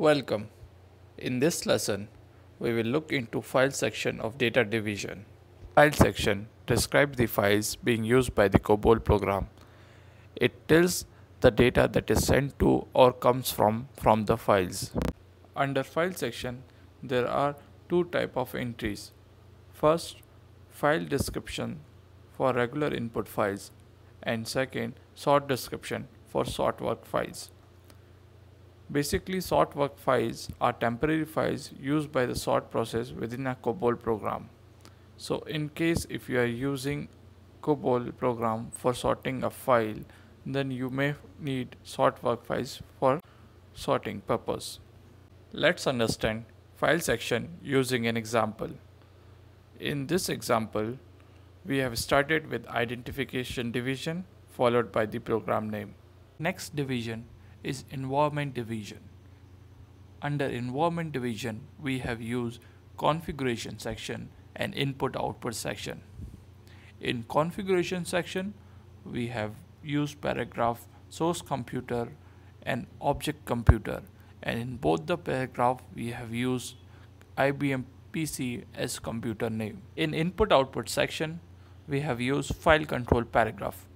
Welcome. In this lesson, we will look into file section of data division. File section describes the files being used by the COBOL program. It tells the data that is sent to or comes from from the files. Under file section, there are two type of entries. First, file description for regular input files and second, sort description for sort work files. Basically, sort work files are temporary files used by the sort process within a COBOL program. So in case if you are using COBOL program for sorting a file, then you may need sort work files for sorting purpose. Let's understand file section using an example. In this example, we have started with identification division followed by the program name. Next division is Environment Division. Under Environment Division, we have used Configuration section and Input Output section. In Configuration section, we have used paragraph Source Computer and Object Computer and in both the paragraph we have used IBM PC as computer name. In Input Output section, we have used File Control paragraph.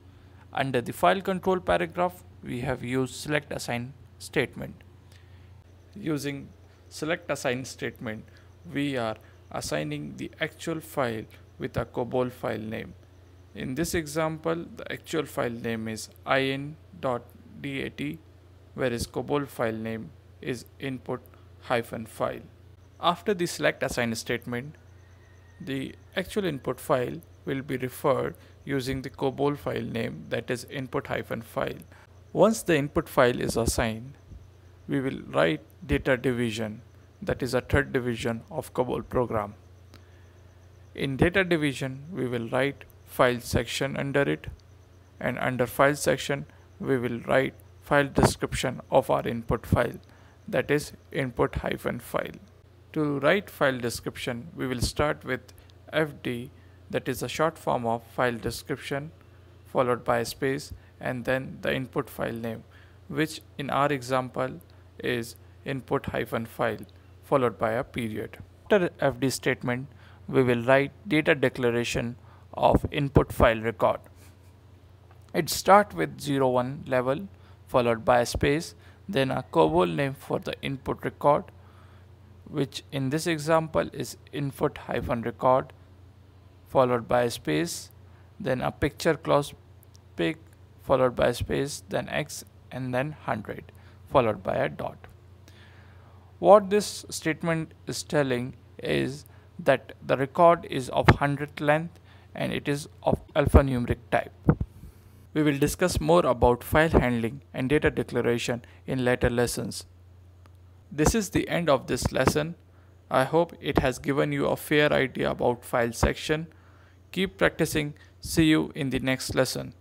Under the File Control paragraph, we have used select assign statement. Using select assign statement, we are assigning the actual file with a COBOL file name. In this example, the actual file name is in.dat, whereas COBOL file name is input-file. hyphen After the select assign statement, the actual input file will be referred using the COBOL file name that is hyphen input-file. Once the input file is assigned, we will write data division, that is a third division of COBOL program. In data division, we will write file section under it and under file section, we will write file description of our input file, that is input hyphen file. To write file description, we will start with FD, that is a short form of file description, followed by a space and then the input file name which in our example is input hyphen file followed by a period. After FD statement we will write data declaration of input file record. It start with 01 level followed by a space then a COBOL name for the input record which in this example is input hyphen record followed by a space then a picture clause pic followed by a space then x and then 100 followed by a dot. What this statement is telling is that the record is of 100th length and it is of alphanumeric type. We will discuss more about file handling and data declaration in later lessons. This is the end of this lesson. I hope it has given you a fair idea about file section. Keep practicing. See you in the next lesson.